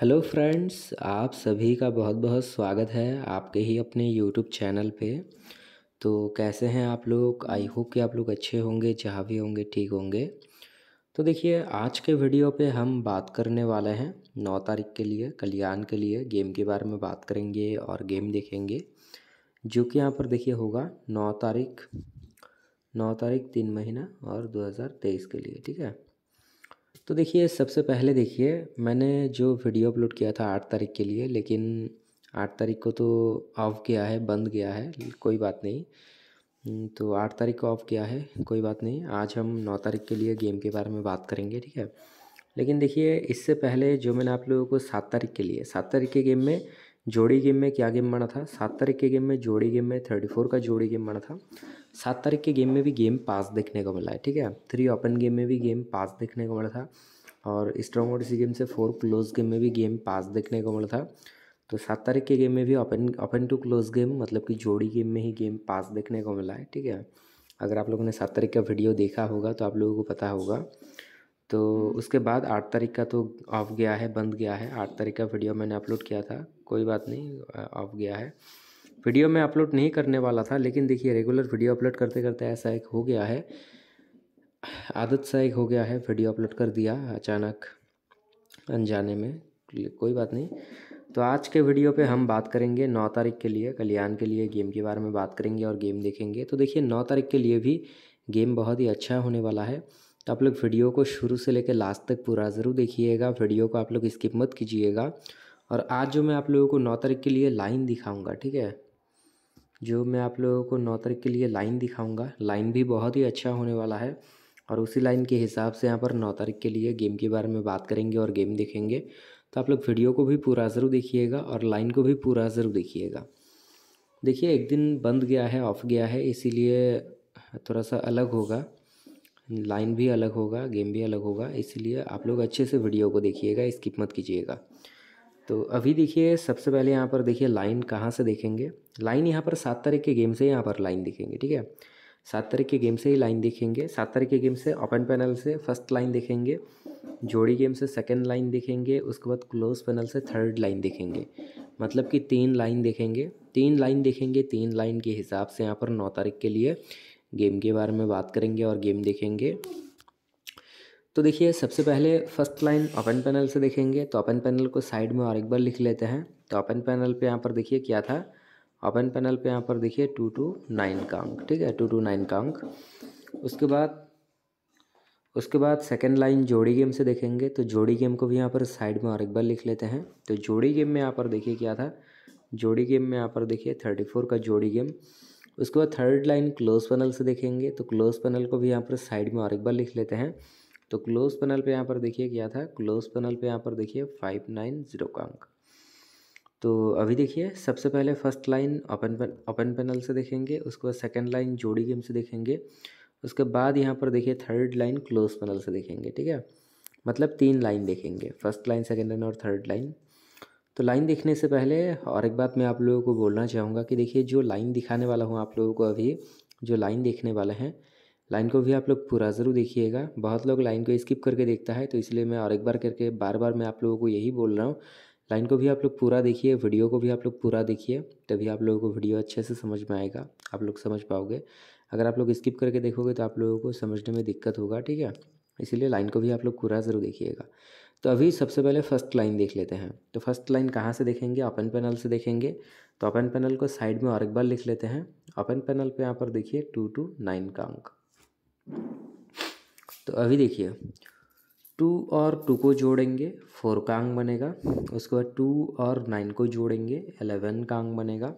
Hello friends आप सभी का बहुत बहुत स्वागत है आपके ही अपने यूट्यूब चैनल पे तो कैसे हैं आप लोग आई होप कि आप लोग अच्छे होंगे जहाँ भी होंगे ठीक होंगे तो देखिए आज के वीडियो पे हम बात करने वाले हैं नौ तारीख के लिए कल्याण के लिए गेम के बारे में बात करेंगे और गेम देखेंगे जो कि यहाँ पर देखिए होगा नौ तारीख नौ तारीख तीन महीना और दो के लिए ठीक है तो देखिए सबसे पहले देखिए मैंने जो वीडियो अपलोड किया था आठ तारीख के लिए लेकिन आठ तारीख को तो ऑफ गया है बंद गया है कोई बात नहीं तो आठ तारीख को ऑफ किया है कोई बात नहीं आज हम नौ तारीख के लिए गेम के बारे में बात करेंगे ठीक है लेकिन देखिए इससे पहले जो मैंने आप लोगों को सात तारीख के लिए सात तारीख के गेम में जोड़ी गेम में क्या गेम बना था सात तारीख के गेम में जोड़ी गेम में थर्टी फोर का जोड़ी गेम बना था सात तारीख के गेम में भी गेम पास देखने को मिला है ठीक है थ्री ओपन गेम में भी गेम पास देखने को मिला था और स्ट्रॉन्ग ओडीसी गेम से फोर क्लोज गेम में भी गेम पास देखने को मिला था तो सात तारीख के गेम में भी open open to close game मतलब कि जोड़ी गेम में ही गेम पास देखने को मिला है ठीक है अगर आप लोगों ने सात तारीख का वीडियो देखा होगा तो आप लोगों को पता होगा तो हम्म। उसके बाद आठ तारीख का तो ऑफ गया है बंद गया है आठ तारीख का वीडियो मैंने अपलोड किया था कोई बात नहीं ऑफ गया है वीडियो मैं अपलोड नहीं करने वाला था लेकिन देखिए रेगुलर वीडियो अपलोड करते करते ऐसा एक हो गया है आदत सा एक हो गया है वीडियो अपलोड कर दिया अचानक अनजाने में कोई बात नहीं तो आज के वीडियो पे हम बात करेंगे नौ तारीख के लिए कल्याण के लिए गेम के बारे में बात करेंगे और गेम देखेंगे तो देखिए नौ तारीख के लिए भी गेम बहुत ही अच्छा होने वाला है तो आप लोग वीडियो को शुरू से लेकर लास्ट तक पूरा ज़रूर देखिएगा वीडियो को आप लोग स्किप मत कीजिएगा और आज जो मैं आप लोगों को नौ तारीख के लिए लाइन दिखाऊंगा ठीक है जो मैं आप लोगों को नौ तारीख के लिए लाइन दिखाऊंगा लाइन भी बहुत ही अच्छा होने वाला है और उसी लाइन के हिसाब से यहाँ पर नौ तारीख के लिए गेम के बारे में बात करेंगे और गेम देखेंगे तो आप लोग वीडियो को भी पूरा ज़रूर देखिएगा और लाइन को भी पूरा ज़रूर देखिएगा देखिए एक दिन बंद गया है ऑफ गया है इसीलिए थोड़ा सा अलग होगा लाइन भी अलग होगा गेम भी अलग होगा इसलिए आप लोग अच्छे से वीडियो को देखिएगा स्किप मत कीजिएगा तो अभी देखिए सबसे पहले यहाँ पर देखिए लाइन कहाँ से देखेंगे लाइन यहाँ पर सात तारीख के गेम से यहाँ पर लाइन देखेंगे ठीक है सात तारीख के गेम से ही लाइन देखेंगे सात तारीख के गेम से ओपन पैनल से फर्स्ट लाइन देखेंगे जोड़ी गेम से सेकंड लाइन देखेंगे उसके बाद क्लोज पैनल से थर्ड लाइन देखेंगे मतलब कि तीन लाइन देखेंगे तीन लाइन देखेंगे तीन लाइन के हिसाब से यहाँ पर नौ तारीख के लिए गेम के बारे में बात करेंगे और गेम देखेंगे तो देखिए सबसे पहले फर्स्ट लाइन ओपन पैनल से देखेंगे तो ओपन पैनल को साइड में और एक बार लिख लेते हैं तो ओपन पैनल पे यहाँ पर देखिए क्या था ओपन पैनल पे यहाँ पर देखिए टू टू नाइन का अंक ठीक है टू टू नाइन का अंक उसके बाद उसके बाद सेकेंड लाइन जोड़ी गेम से देखेंगे तो जोड़ी गेम को भी यहाँ पर साइड में और एक बार लिख लेते हैं तो जोड़ी गेम में यहाँ पर देखिए क्या था जोड़ी गेम में यहाँ पर देखिए थर्टी फोर का जोड़ी गेम उसके बाद थर्ड लाइन क्लोज पैनल से देखेंगे तो क्लोज पैनल को भी यहाँ पर साइड में और एक बार लिख लेते हैं तो क्लोज पैनल पे यहाँ पर देखिए क्या था क्लोज पैनल पे यहाँ पर देखिए फाइव नाइन जीरो का अंक तो अभी देखिए सबसे पहले first line open open panel से देखेंगे उसके बाद सेकेंड लाइन जोड़ी गेम से देखेंगे उसके बाद यहाँ पर देखिए थर्ड लाइन क्लोज पैनल से देखेंगे ठीक है मतलब तीन लाइन देखेंगे फर्स्ट लाइन सेकेंड लाइन और थर्ड लाइन तो लाइन देखने से पहले और एक बात मैं आप लोगों को बोलना चाहूँगा कि देखिए जो लाइन दिखाने वाला हूँ आप लोगों को अभी जो लाइन देखने वाले हैं लाइन को भी आप लोग पूरा ज़रूर देखिएगा बहुत लोग लाइन को स्किप करके देखता है तो इसलिए मैं और एक बार करके बार बार मैं आप लोगों को यही बोल रहा हूँ लाइन को भी आप लोग पूरा देखिए वीडियो को भी आप लोग पूरा देखिए तभी आप लोगों को वीडियो अच्छे से समझ में आएगा आप लोग समझ पाओगे अगर आप लोग स्किप करके देखोगे तो आप लोगों को समझने में दिक्कत होगा ठीक है इसीलिए लाइन को भी आप लोग पूरा ज़रूर देखिएगा तो अभी सबसे पहले फर्स्ट लाइन देख लेते हैं तो फर्स्ट लाइन कहाँ से देखेंगे अपन पैनल से देखेंगे तो अपन पैनल को साइड में और एक बार लिख लेते हैं अपन पैनल पे यहाँ पर देखिए टू टू नाइन का अंक तो अभी देखिए टू और टू को जोड़ेंगे फोर का अंक बनेगा उसके बाद टू और नाइन को जोड़ेंगे एलेवन का अंक बनेगा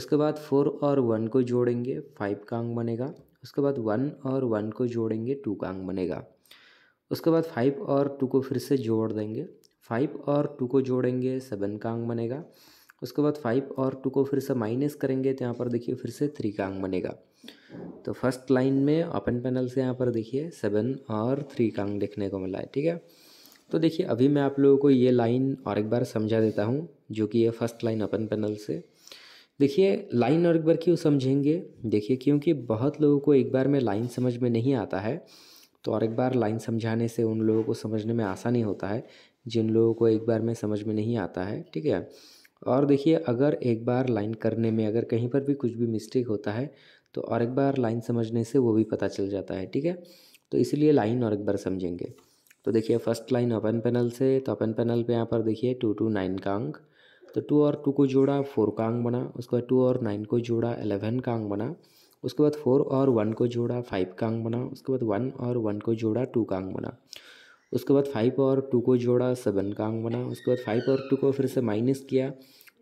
उसके बाद फोर और वन को जोड़ेंगे फाइव का अंक बनेगा उसके बाद वन और वन को जोड़ेंगे टू का अंक बनेगा उसके बाद फाइव और टू को फिर से जोड़ देंगे फाइव और टू को जोड़ेंगे सेवन का अंक बनेगा उसके बाद फाइव और टू को फिर से माइनस करेंगे तो यहाँ पर देखिए फिर से थ्री का अंक बनेगा तो फर्स्ट लाइन में ओपन पैनल से यहाँ पर देखिए सेवन और थ्री का अंक देखने को मिला है ठीक है तो देखिए अभी मैं आप लोगों को ये लाइन और एक बार समझा देता हूँ जो कि ये फर्स्ट लाइन ओपन पैनल से देखिए लाइन और एक बार क्यों समझेंगे देखिए क्योंकि बहुत लोगों को एक बार में लाइन समझ में नहीं आता है तो और एक बार लाइन समझाने से उन लोगों को समझने में आसानी होता है जिन लोगों को एक बार में समझ में नहीं आता है ठीक है और देखिए अगर एक बार लाइन करने में अगर कहीं पर भी कुछ भी मिस्टेक होता है तो और एक बार लाइन समझने से वो भी पता चल जाता है ठीक है तो इसलिए लाइन और एक बार समझेंगे तो देखिए फर्स्ट लाइन ओपन पैनल से तो ओपन पैनल पे यहाँ पर देखिए टू टू नाइन का अंक तो टू और टू को जोड़ा फोर का अंक बना उसके बाद टू और नाइन को जोड़ा एलेवन का अंक बना उसके बाद फोर और वन को जोड़ा फाइव का अंक बना उसके बाद वन और वन को जोड़ा टू का अंक बना उसके बाद फाइव और टू को जोड़ा सेवन का अंक बना उसके बाद फाइव और टू को फिर से माइनस किया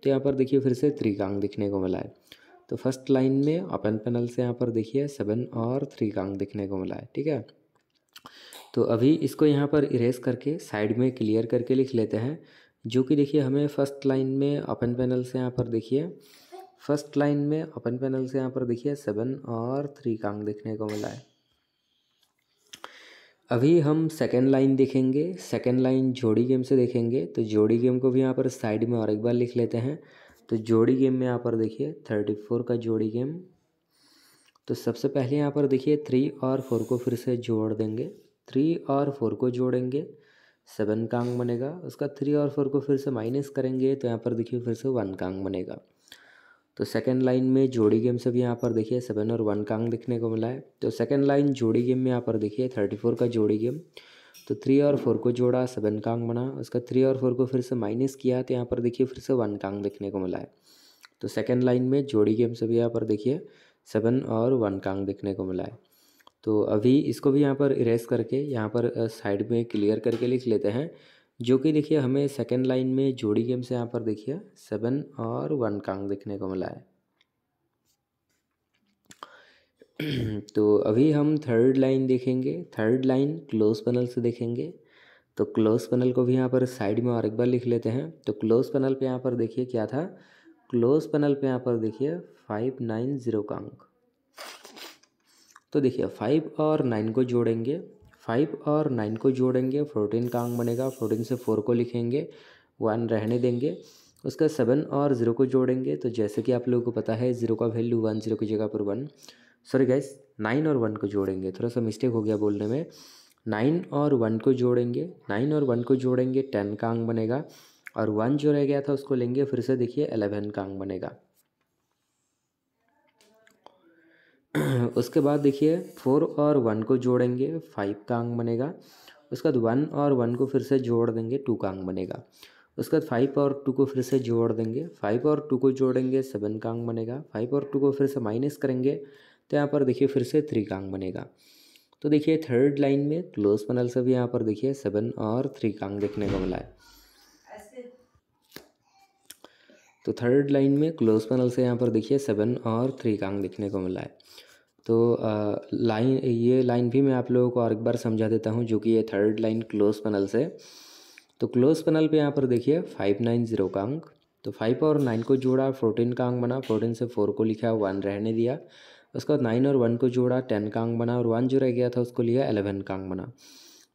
तो यहाँ पर देखिए फिर से थ्री का अंक दिखने को मिला है तो फर्स्ट लाइन में अपन पैनल से यहाँ पर देखिए सेवन और थ्री का अंक दिखने को मिला है ठीक है तो अभी इसको यहाँ पर इरेज करके साइड में क्लियर करके लिख लेते हैं जो कि देखिए हमें फर्स्ट लाइन में अपन पैनल से यहाँ पर देखिए फर्स्ट लाइन में अपन पैनल से यहाँ पर देखिए सेवन और थ्री का अंक देखने को मिला है अभी हम सेकेंड लाइन देखेंगे सेकेंड लाइन जोड़ी गेम से देखेंगे तो जोड़ी गेम को भी यहाँ पर साइड में और एक बार लिख लेते हैं तो जोड़ी गेम में यहाँ पर देखिए थर्टी फोर का जोड़ी गेम तो सबसे पहले यहाँ पर देखिए थ्री और फोर को फिर से जोड़ देंगे थ्री और फोर को जोड़ेंगे सेवन का अंक बनेगा उसका थ्री और फोर को फिर से माइनस करेंगे तो यहाँ पर देखिए फिर से वन का अंक बनेगा तो सेकेंड लाइन में जोड़ी गेम से भी यहाँ पर देखिए सेवन और वन का अंक देखने को मिला है तो सेकेंड लाइन जोड़ी गेम में यहाँ पर देखिए थर्टी फोर का जोड़ी गेम तो थ्री और फोर को जोड़ा सेवन का अंक बना उसका थ्री और फोर को फिर से माइनस किया तो यहाँ पर देखिए फिर से वन का अंक देखने को मिला है तो सेकेंड लाइन में जोड़ी गेम से भी यहाँ पर देखिए सेवन और वन का अंक देखने को मिला है तो अभी इसको भी यहाँ पर इरेज करके यहाँ पर साइड में क्लियर करके लिख लेते हैं जो कि देखिए हमें सेकेंड लाइन में जोड़ी गेम से यहाँ पर देखिए सेवन और वन कांग देखने को मिला है तो अभी हम थर्ड लाइन देखेंगे थर्ड लाइन क्लोज पैनल से देखेंगे तो क्लोज पैनल को भी यहाँ पर साइड में और एक बार लिख लेते हैं तो क्लोज पैनल पे यहाँ पर देखिए क्या था क्लोज पैनल पे यहाँ पर देखिए फाइव नाइन ज़ीरो का अंक तो देखिए फाइव और नाइन को जोड़ेंगे फाइव और नाइन को जोड़ेंगे फोर्टीन का अंक बनेगा फोर्टीन से फोर को लिखेंगे वन रहने देंगे उसका सेवन और ज़ीरो को जोड़ेंगे तो जैसे कि आप लोगों को पता है ज़ीरो का वैल्यू वन ज़ीरो की जगह पर वन सॉरी गैस नाइन और वन को जोड़ेंगे थोड़ा सा मिस्टेक हो गया बोलने में नाइन और वन को जोड़ेंगे नाइन और वन को जोड़ेंगे टेन का अंक बनेगा और वन जो रह गया था उसको लेंगे फिर से देखिए एलेवन का अंक बनेगा उसके बाद देखिए फोर और वन को जोड़ेंगे फाइव का अंक बनेगा उसके बाद वन और वन को फिर से जोड़ देंगे टू का अंक बनेगा उसके बाद फाइव और टू को फिर से जोड़ देंगे फाइव और टू को जोड़ेंगे सेवन का अंक बनेगा फाइव और टू को फिर से माइनस करेंगे तो यहाँ पर देखिए फिर से थ्री का अंक बनेगा तो देखिए थर्ड लाइन में क्लोज पैनल से भी यहाँ पर देखिए सेवन और थ्री का अंक देखने को मिला है तो थर्ड लाइन में क्लोज पैनल से यहाँ पर देखिए सेवन और थ्री का अंक देखने को मिला है तो लाइन ये लाइन भी मैं आप लोगों को और एक बार समझा देता हूँ जो कि ये थर्ड लाइन क्लोज पैनल से तो क्लोज पैनल पे यहाँ पर देखिए फाइव नाइन जीरो का अंक तो फाइव और नाइन को जोड़ा फोर्टीन का अंक बना फोर्टीन से फोर को लिखा वन रहने दिया उसके बाद नाइन और वन को जोड़ा टेन का अंक बना और वन जो रह गया था उसको लिया एलेवन का अंक बना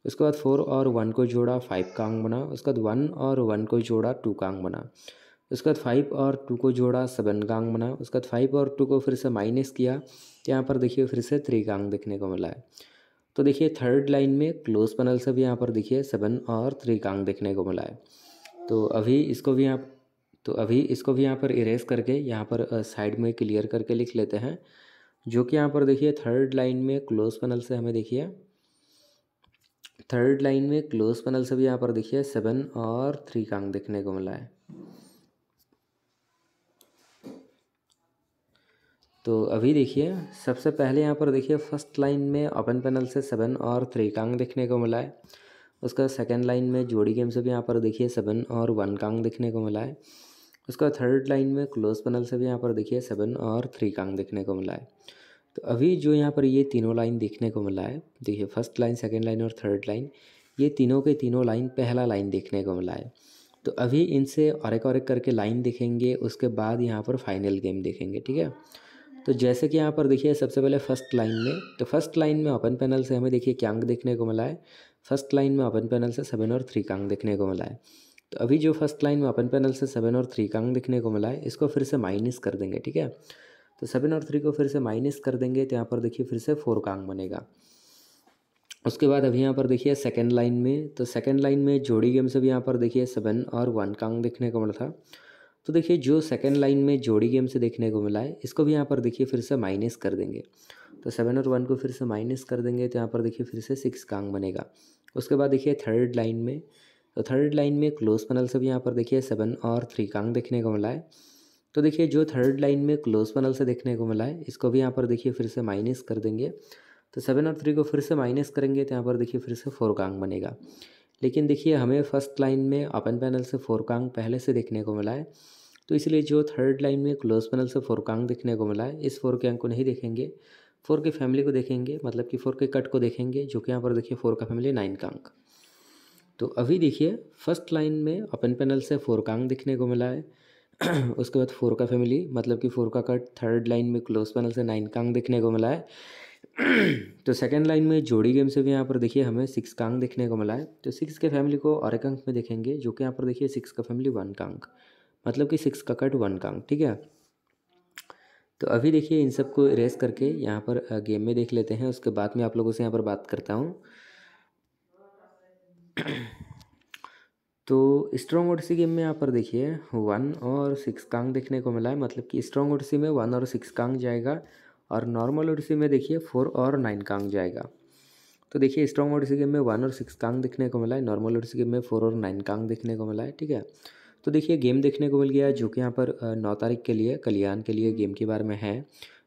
उसके बाद फोर और वन को जोड़ा फाइव का अंक बना उसके बाद वन और वन को जोड़ा टू का अंक बना उसके बाद फाइव और टू को जोड़ा सेवन गांग बना उसके बाद फाइव और टू को फिर से माइनस किया तो यहाँ पर देखिए फिर से थ्री गांग देखने को मिला है तो देखिए थर्ड लाइन में क्लोज पैनल से भी यहाँ पर देखिए सेवन और थ्री गांग देखने को मिला है तो अभी इसको भी यहाँ तो अभी इसको भी यहाँ पर इरेज करके यहाँ पर साइड में क्लियर करके लिख लेते हैं जो कि यहाँ पर देखिए थर्ड लाइन में क्लोज पैनल से हमें देखिए थर्ड लाइन में क्लोज पैनल से भी यहाँ पर देखिए सेवन और थ्री कांग देखने को मिला है तो अभी देखिए सबसे पहले यहाँ पर देखिए फर्स्ट लाइन में ओपन पैनल से सेवन और थ्री कांग देखने को मिला है उसका सेकेंड लाइन में जोड़ी गेम से भी यहाँ पर देखिए सेवन और वन कांग देखने को मिला है उसका थर्ड लाइन में क्लोज पैनल से भी यहाँ पर देखिए सेवन और थ्री कांग देखने को मिला है तो अभी जो यहाँ पर ये तीनों लाइन देखने को मिला है देखिए फर्स्ट लाइन सेकेंड लाइन और थर्ड लाइन ये तीनों के तीनों लाइन पहला लाइन देखने को मिला है तो अभी इनसे और एक और एक करके लाइन देखेंगे उसके बाद यहाँ पर फाइनल गेम देखेंगे ठीक है तो जैसे कि यहाँ पर देखिए सबसे पहले फर्स्ट लाइन में तो फर्स्ट लाइन में ओपन पैनल से हमें देखिए क्या अंक देखने को मिला है फर्स्ट लाइन में ओपन पैनल से सेवन और थ्री का अंक देखने को मिला है तो अभी जो फर्स्ट लाइन में ओपन पैनल से सेवन और थ्री का अंक देखने को मिला है इसको फिर से माइनस कर देंगे ठीक है तो सेवन और थ्री को फिर से माइनस कर देंगे तो यहाँ पर देखिए फिर से फोर का अंक बनेगा उसके बाद अभी यहाँ पर देखिए सेकेंड लाइन में तो सेकेंड लाइन में जोड़ी गेम से भी यहाँ पर देखिए सेवन और वन का अंक देखने को मिला था तो देखिए जो सेकेंड लाइन में जोड़ी गेम से देखने को मिला है इसको भी यहाँ पर देखिए फिर से माइनस कर देंगे तो सेवन और वन को फिर से माइनस कर देंगे तो यहाँ पर देखिए फिर से सिक्स कांग बनेगा उसके बाद देखिए थर्ड लाइन में तो थर्ड लाइन में क्लोज पनल से भी यहाँ पर देखिए सेवन और थ्री कांग देखने को मिला है तो देखिए जो थर्ड लाइन में क्लोज पनल से देखने को मिला है इसको भी यहाँ पर देखिए फिर से माइनस कर देंगे तो सेवन और थ्री को फिर से माइनस करेंगे तो यहाँ पर देखिए फिर से फोर कांग बनेगा लेकिन देखिए हमें फर्स्ट लाइन में ओपन पैनल से फोरकांग पहले से देखने को मिला है तो इसलिए जो थर्ड लाइन में क्लोज पैनल से फोरकांग देखने को मिला है इस फोरकांग को नहीं देखेंगे फोर के फैमिली को देखेंगे मतलब कि फोर के कट को देखेंगे जो कि यहाँ पर देखिए फोर का फैमिली नाइन का अंक तो अभी देखिए फर्स्ट लाइन में अपन पैनल से फोर मतलब का अंक देखने को मिला है उसके बाद फोर का फैमिली मतलब कि फोर का कट थर्ड लाइन में क्लोज पैनल से नाइन का अंक देखने को मिला है तो सेकेंड लाइन में जोड़ी गेम से भी यहाँ पर देखिए हमें सिक्स कांग देखने को मिला है तो सिक्स के फैमिली को और एक अंक में देखेंगे जो कि यहाँ पर देखिए सिक्स का फैमिली वन का अंक मतलब कि सिक्स का कट वन का ठीक है तो अभी देखिए इन सब को रेस करके यहाँ पर गेम में देख लेते हैं उसके बाद में आप लोगों से यहाँ पर बात करता हूँ तो स्ट्रॉन्ग ओडसी गेम में यहाँ पर देखिए वन और सिक्स कांग देखने को मिला है मतलब कि स्ट्रॉन्ग ओडसी में वन और सिक्स कांग जाएगा और नॉर्मल ओडिसी में देखिए फोर और नाइन का अंक जाएगा तो देखिए स्ट्रॉन्ग ओडिसी गेम में वन और सिक्स का अंक देखने को मिला है नॉर्मल ओडिसी गेम में फोर और नाइन का अंक देखने को मिला है ठीक है तो देखिए गेम देखने को मिल गया है जो कि यहाँ पर नौ तारीख के लिए कल्याण के लिए गेम के बारे में है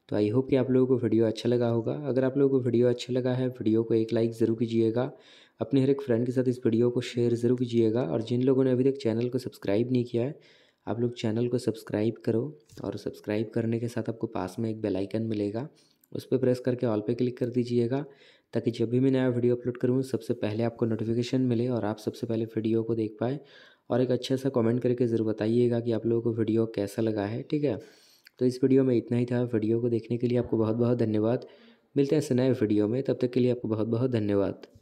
तो आई होप कि आप लोगों को वीडियो अच्छा लगा होगा अगर आप लोगों को वीडियो अच्छा लगा है वीडियो को एक लाइक ज़रूर कीजिएगा अपने हर एक फ्रेंड के साथ इस वीडियो को शेयर ज़रूर कीजिएगा और जिन लोगों ने अभी तक चैनल को सब्सक्राइब नहीं किया है आप लोग चैनल को सब्सक्राइब करो और सब्सक्राइब करने के साथ आपको पास में एक बेल आइकन मिलेगा उस पर प्रेस करके ऑल पे क्लिक कर दीजिएगा ताकि जब भी मैं नया वीडियो अपलोड करूँ सबसे पहले आपको नोटिफिकेशन मिले और आप सबसे पहले वीडियो को देख पाए और एक अच्छा सा कमेंट करके ज़रूर बताइएगा कि आप लोगों को वीडियो कैसा लगा है ठीक है तो इस वीडियो में इतना ही था वीडियो को देखने के लिए आपको बहुत बहुत धन्यवाद मिलते हैं ऐसे नए वीडियो में तब तक के लिए आपको बहुत बहुत धन्यवाद